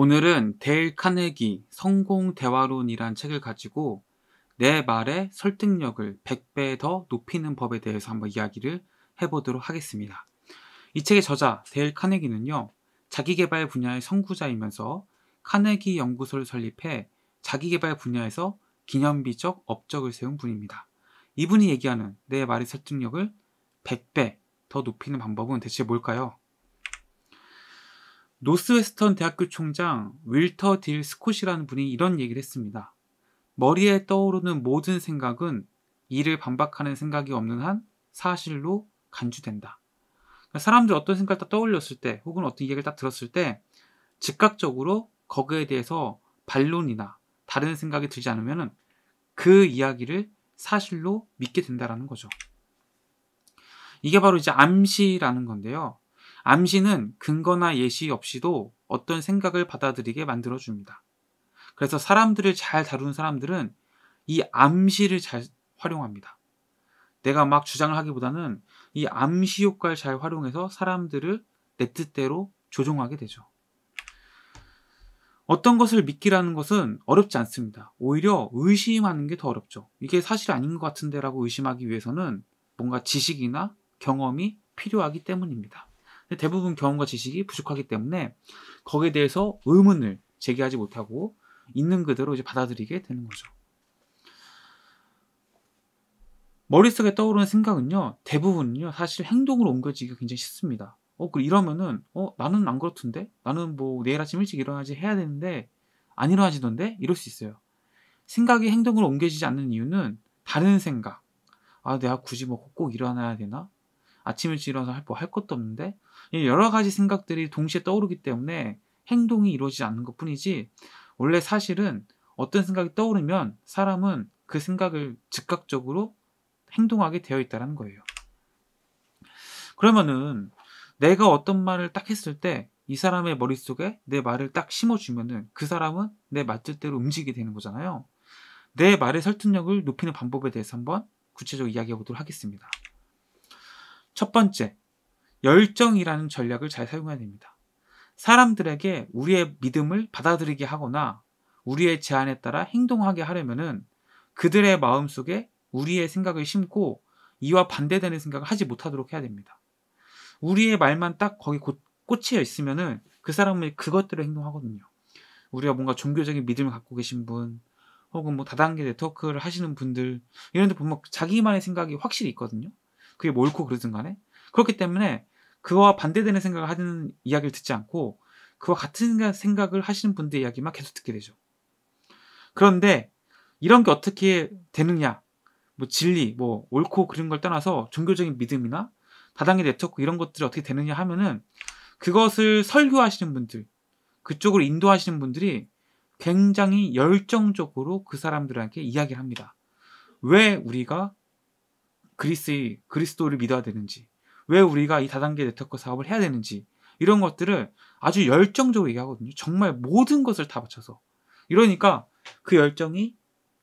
오늘은 데일 카네기 성공 대화론이란 책을 가지고 내 말의 설득력을 100배 더 높이는 법에 대해서 한번 이야기를 해보도록 하겠습니다. 이 책의 저자 데일 카네기는요, 자기개발 분야의 선구자이면서 카네기 연구소를 설립해 자기개발 분야에서 기념비적 업적을 세운 분입니다. 이분이 얘기하는 내 말의 설득력을 100배 더 높이는 방법은 대체 뭘까요? 노스웨스턴 대학교 총장 윌터 딜 스콧이라는 분이 이런 얘기를 했습니다. 머리에 떠오르는 모든 생각은 이를 반박하는 생각이 없는 한 사실로 간주된다. 그러니까 사람들 어떤 생각을 딱 떠올렸을 때 혹은 어떤 이야기를 딱 들었을 때 즉각적으로 거기에 대해서 반론이나 다른 생각이 들지 않으면 그 이야기를 사실로 믿게 된다는 거죠. 이게 바로 이제 암시라는 건데요. 암시는 근거나 예시 없이도 어떤 생각을 받아들이게 만들어줍니다. 그래서 사람들을 잘 다루는 사람들은 이 암시를 잘 활용합니다. 내가 막 주장을 하기보다는 이 암시 효과를 잘 활용해서 사람들을 내 뜻대로 조종하게 되죠. 어떤 것을 믿기라는 것은 어렵지 않습니다. 오히려 의심하는 게 더 어렵죠. 이게 사실 아닌 것 같은데라고 의심하기 위해서는 뭔가 지식이나 경험이 필요하기 때문입니다. 대부분 경험과 지식이 부족하기 때문에 거기에 대해서 의문을 제기하지 못하고 있는 그대로 이제 받아들이게 되는 거죠. 머릿속에 떠오르는 생각은요, 대부분은요, 사실 행동으로 옮겨지기가 굉장히 쉽습니다. 어, 그 이러면은, 어, 나는 안 그렇던데? 나는 뭐 내일 아침 일찍 일어나지 해야 되는데, 안 일어나지던데? 이럴 수 있어요. 생각이 행동으로 옮겨지지 않는 이유는 다른 생각. 아, 내가 굳이 뭐 꼭 일어나야 되나? 아침 일찍 일어나서 뭐할 뭐 것도 없는데 여러 가지 생각들이 동시에 떠오르기 때문에 행동이 이루어지지 않는 것 뿐이지 원래 사실은 어떤 생각이 떠오르면 사람은 그 생각을 즉각적으로 행동하게 되어 있다는 거예요. 그러면은 내가 어떤 말을 딱 했을 때 이 사람의 머릿속에 내 말을 딱 심어주면은 그 사람은 내 말뜻대로 움직이게 되는 거잖아요. 내 말의 설득력을 높이는 방법에 대해서 한번 구체적으로 이야기해 보도록 하겠습니다. 첫 번째, 열정이라는 전략을 잘 사용해야 됩니다. 사람들에게 우리의 믿음을 받아들이게 하거나 우리의 제안에 따라 행동하게 하려면 그들의 마음속에 우리의 생각을 심고 이와 반대되는 생각을 하지 못하도록 해야 됩니다. 우리의 말만 딱 거기 꽂혀 있으면그 사람은 그것들을 행동하거든요. 우리가 뭔가 종교적인 믿음을 갖고 계신 분, 혹은 뭐 다단계 네트워크를 하시는 분들, 이런 데 보면 자기만의 생각이 확실히 있거든요. 그게 뭐 옳고 그러든 간에 그렇기 때문에 그와 반대되는 생각을 하는 이야기를 듣지 않고 그와 같은 생각을 하시는 분들의 이야기만 계속 듣게 되죠. 그런데 이런 게 어떻게 되느냐, 뭐 진리, 뭐 옳고 그른 걸 떠나서 종교적인 믿음이나 다당의 네트워크 이런 것들이 어떻게 되느냐 하면은 그것을 설교하시는 분들, 그쪽으로 인도하시는 분들이 굉장히 열정적으로 그사람들에게 이야기를 합니다. 왜 우리가 그리스의 그리스도를 믿어야 되는지, 왜 우리가 이 다단계 네트워크 사업을 해야 되는지 이런 것들을 아주 열정적으로 얘기하거든요. 정말 모든 것을 다 바쳐서. 이러니까 그 열정이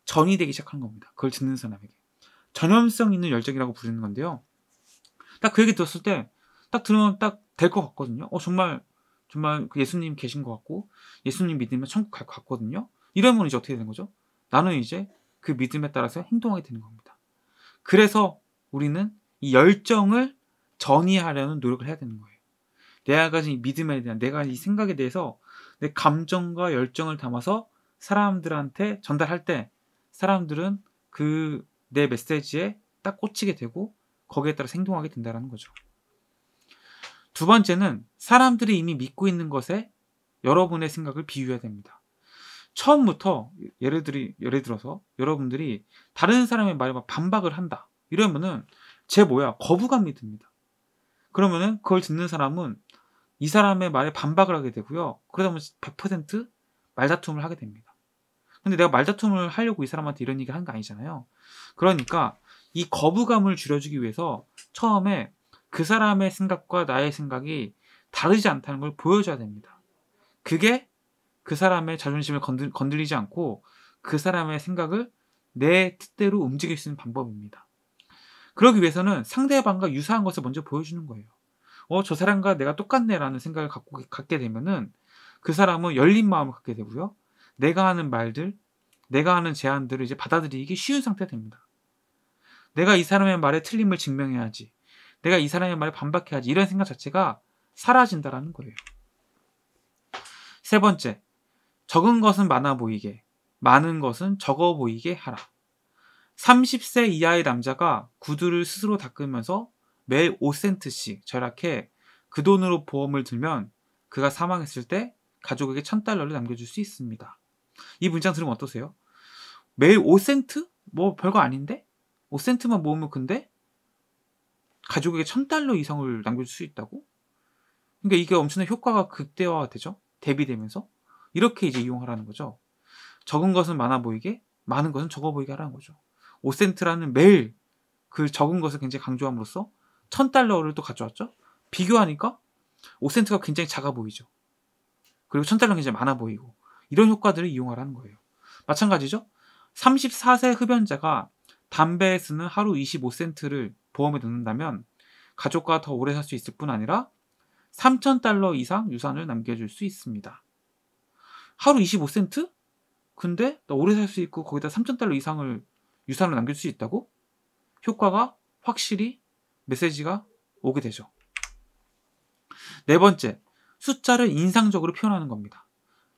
전이 되기 시작한 겁니다. 그걸 듣는 사람에게. 전염성 있는 열정이라고 부르는 건데요. 딱 그 얘기 들었을 때 딱 들으면 딱 될 것 같거든요. 어, 정말, 정말 그 예수님 계신 것 같고, 예수님 믿으면 천국 갈 것 같거든요. 이러면 이제 어떻게 되는 거죠? 나는 이제 그 믿음에 따라서 행동하게 되는 겁니다. 그래서 우리는 이 열정을 전이하려는 노력을 해야 되는 거예요. 내가 가진 이 믿음에 대한, 내가 이 생각에 대해서 내 감정과 열정을 담아서 사람들한테 전달할 때 사람들은 그 내 메시지에 딱 꽂히게 되고 거기에 따라 생동하게 된다는 거죠. 두 번째는 사람들이 이미 믿고 있는 것에 여러분의 생각을 비유해야 됩니다. 처음부터 예를 들어서 여러분들이 다른 사람의 말에 반박을 한다. 이러면은 쟤 뭐야 거부감이 듭니다. 그러면은 그걸 듣는 사람은 이 사람의 말에 반박을 하게 되고요. 그러다 보면 100% 말다툼을 하게 됩니다. 근데 내가 말다툼을 하려고 이 사람한테 이런 얘기 하는 거 아니잖아요. 그러니까 이 거부감을 줄여주기 위해서 처음에 그 사람의 생각과 나의 생각이 다르지 않다는 걸 보여줘야 됩니다. 그게 그 사람의 자존심을 건들, 리지 않고 그 사람의 생각을 내 뜻대로 움직일 수 있는 방법입니다. 그러기 위해서는 상대방과 유사한 것을 먼저 보여주는 거예요. 어, 저 사람과 내가 똑같네라는 생각을 갖고, 갖게 되면은 그 사람은 열린 마음을 갖게 되고요. 내가 하는 말들, 내가 하는 제안들을 이제 받아들이기 쉬운 상태가 됩니다. 내가 이 사람의 말에 틀림을 증명해야지. 내가 이 사람의 말에 반박해야지. 이런 생각 자체가 사라진다라는 거예요. 세 번째, 적은 것은 많아 보이게, 많은 것은 적어 보이게 하라. 30세 이하의 남자가 구두를 스스로 닦으면서 매일 5센트씩 절약해 그 돈으로 보험을 들면 그가 사망했을 때 가족에게 1000달러를 남겨줄 수 있습니다. 이 문장 들으면 어떠세요? 매일 5센트? 뭐 별거 아닌데? 5센트만 모으면 근데 가족에게 1000달러 이상을 남겨줄 수 있다고? 그러니까 이게 엄청난 효과가 극대화되죠. 대비되면서. 이렇게 이제 이용하라는 거죠. 적은 것은 많아 보이게, 많은 것은 적어 보이게 하라는 거죠. 5센트라는 매일 그 적은 것을 굉장히 강조함으로써 1000달러를 또 가져왔죠. 비교하니까 5센트가 굉장히 작아 보이죠. 그리고 1000달러는 굉장히 많아 보이고 이런 효과들을 이용하라는 거예요. 마찬가지죠. 34세 흡연자가 담배에 쓰는 하루 25센트를 보험에 넣는다면 가족과 더 오래 살 수 있을 뿐 아니라 3,000달러 이상 유산을 남겨줄 수 있습니다. 하루 25센트? 근데 나 오래 살 수 있고 거기다 3,000달러 이상을 유산을 남길 수 있다고 효과가 확실히 메시지가 오게 되죠. 네 번째, 숫자를 인상적으로 표현하는 겁니다.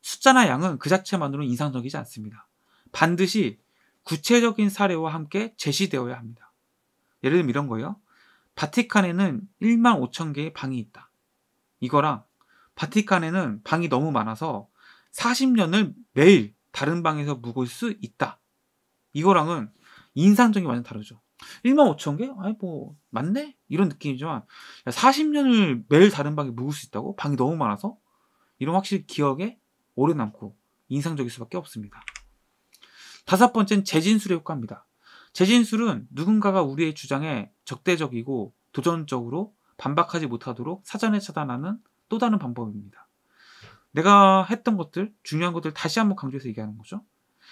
숫자나 양은 그 자체만으로 는 인상적이지 않습니다. 반드시 구체적인 사례와 함께 제시되어야 합니다. 예를 들면 이런 거예요. 바티칸에는 1만 5천 개의 방이 있다. 이거랑 바티칸에는 방이 너무 많아서 40년을 매일 다른 방에서 묵을 수 있다. 이거랑은 인상적이 완전 다르죠. 1 5 0 0 0 개? 아니 뭐 맞네? 이런 느낌이지만 40년을 매일 다른 방에 묵을 수 있다고? 방이 너무 많아서? 이런 확실히 기억에 오래 남고 인상적일 수밖에 없습니다. 다섯 번째는 재진술의 효과입니다. 재진술은 누군가가 우리의 주장에 적대적이고 도전적으로 반박하지 못하도록 사전에 차단하는 또 다른 방법입니다. 내가 했던 것들, 중요한 것들 다시 한번 강조해서 얘기하는 거죠.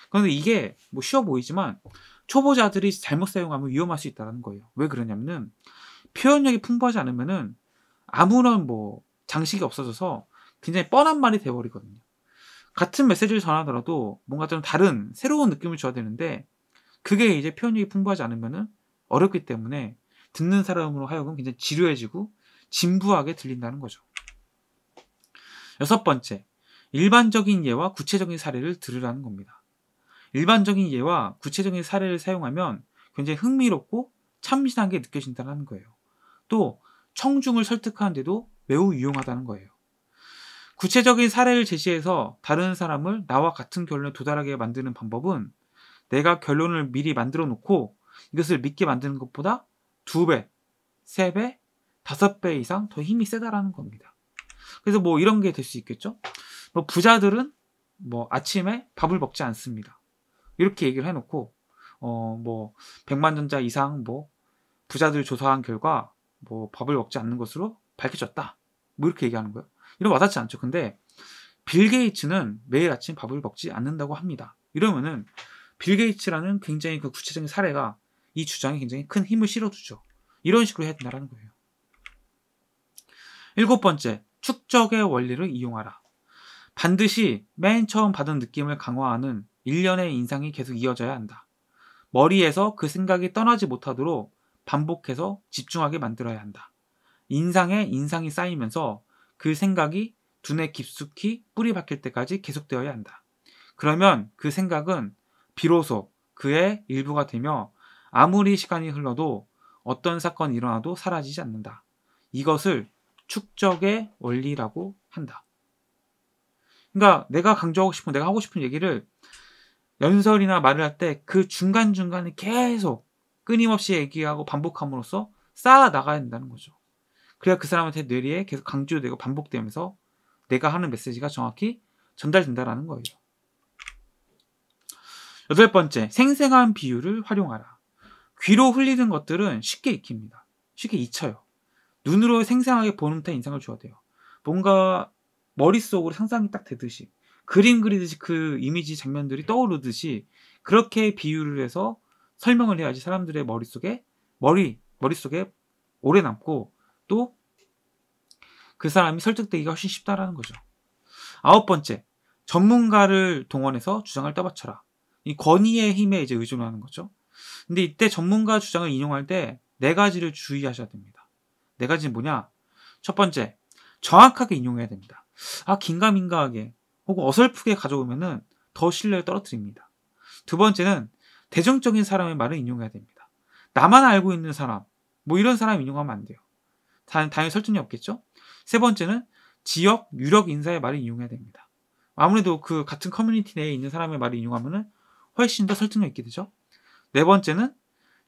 그런데 이게 뭐 쉬워 보이지만 초보자들이 잘못 사용하면 위험할 수 있다는 거예요. 왜 그러냐면은 표현력이 풍부하지 않으면은 아무런 뭐 장식이 없어져서 굉장히 뻔한 말이 돼버리거든요. 같은 메시지를 전하더라도 뭔가 좀 다른 새로운 느낌을 줘야 되는데 그게 이제 표현력이 풍부하지 않으면은 어렵기 때문에 듣는 사람으로 하여금 굉장히 지루해지고 진부하게 들린다는 거죠. 여섯 번째, 일반적인 예와 구체적인 사례를 들으라는 겁니다. 일반적인 예와 구체적인 사례를 사용하면 굉장히 흥미롭고 참신한 게 느껴진다는 거예요. 또 청중을 설득하는데도 매우 유용하다는 거예요. 구체적인 사례를 제시해서 다른 사람을 나와 같은 결론에 도달하게 만드는 방법은 내가 결론을 미리 만들어 놓고 이것을 믿게 만드는 것보다 두 배, 세 배, 다섯 배 이상 더 힘이 세다라는 겁니다. 그래서 뭐 이런 게 될 수 있겠죠? 뭐 부자들은 뭐 아침에 밥을 먹지 않습니다. 이렇게 얘기를 해놓고 어뭐 백만전자 이상 뭐 부자들 조사한 결과 뭐 밥을 먹지 않는 것으로 밝혀졌다 뭐 이렇게 얘기하는 거예요. 이런 와닿지 않죠. 근데 빌 게이츠는 매일 아침 밥을 먹지 않는다고 합니다. 이러면은 빌 게이츠라는 굉장히 그 구체적인 사례가 이 주장에 굉장히 큰 힘을 실어주죠. 이런 식으로 해야 된다라는 거예요. 일곱 번째, 축적의 원리를 이용하라. 반드시 맨 처음 받은 느낌을 강화하는 1년의 인상이 계속 이어져야 한다. 머리에서 그 생각이 떠나지 못하도록 반복해서 집중하게 만들어야 한다. 인상에 인상이 쌓이면서 그 생각이 두뇌 깊숙이 뿌리 박힐 때까지 계속되어야 한다. 그러면 그 생각은 비로소 그의 일부가 되며 아무리 시간이 흘러도 어떤 사건이 일어나도 사라지지 않는다. 이것을 축적의 원리라고 한다. 그러니까 내가 강조하고 싶은, 내가 하고 싶은 얘기를 연설이나 말을 할 때 그 중간중간에 계속 끊임없이 얘기하고 반복함으로써 쌓아 나가야 된다는 거죠. 그래야 그 사람한테 뇌리에 계속 강조되고 반복되면서 내가 하는 메시지가 정확히 전달된다라는 거예요. 여덟 번째, 생생한 비유를 활용하라. 귀로 흘리는 것들은 쉽게 익힙니다. 쉽게 잊혀요. 눈으로 생생하게 보는 탓 인상을 줘야 돼요. 뭔가 머릿속으로 상상이 딱 되듯이 그림 그리듯이 그 이미지 장면들이 떠오르듯이 그렇게 비유를 해서 설명을 해야지 사람들의 머릿속에 머리 머릿속에 오래 남고 또 그 사람이 설득되기가 훨씬 쉽다라는 거죠. 아홉 번째, 전문가를 동원해서 주장을 떠받쳐라. 이 권위의 힘에 이제 의존하는 거죠. 근데 이때 전문가 주장을 인용할 때 네 가지를 주의하셔야 됩니다. 네 가지는 뭐냐? 첫 번째, 정확하게 인용해야 됩니다. 아, 긴가민가하게 혹은 어설프게 가져오면더 신뢰를 떨어뜨립니다. 두 번째는 대중적인 사람의 말을 인용해야 됩니다. 나만 알고 있는 사람, 뭐 이런 사람 인용하면 안 돼요. 단, 당연히 설득이 없겠죠? 세 번째는 지역 유력 인사의 말을 인용해야 됩니다. 아무래도 그 같은 커뮤니티 내에 있는 사람의 말을 인용하면 훨씬 더 설득력 있게 되죠. 네 번째는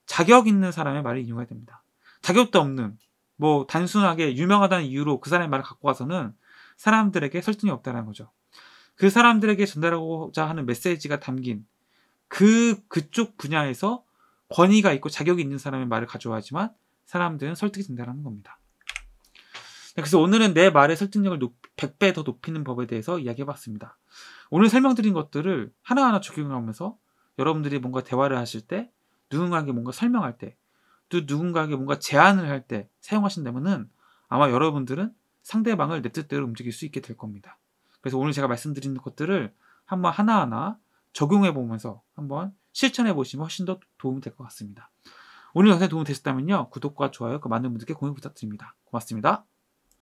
자격 있는 사람의 말을 인용해야 됩니다. 자격도 없는 뭐 단순하게 유명하다는 이유로 그 사람의 말을 갖고 와서는 사람들에게 설득이 없다는 거죠. 그 사람들에게 전달하고자 하는 메시지가 담긴 그 그쪽 분야에서 권위가 있고 자격이 있는 사람의 말을 가져와야지만 사람들은 설득이 된다는 겁니다. 네, 그래서 오늘은 내 말의 설득력을 100배 더 높이는 법에 대해서 이야기해봤습니다. 오늘 설명드린 것들을 하나하나 적용하면서 여러분들이 뭔가 대화를 하실 때, 누군가에게 뭔가 설명할 때, 또 누군가에게 뭔가 제안을 할 때 사용하신다면은 아마 여러분들은 상대방을 내 뜻대로 움직일 수 있게 될 겁니다. 그래서 오늘 제가 말씀드린 것들을 한번 하나하나 적용해 보면서 한번 실천해 보시면 훨씬 더 도움이 될 것 같습니다. 오늘 영상도움 되셨다면요. 구독과 좋아요, 그 많은 분들께 공유 부탁드립니다. 고맙습니다.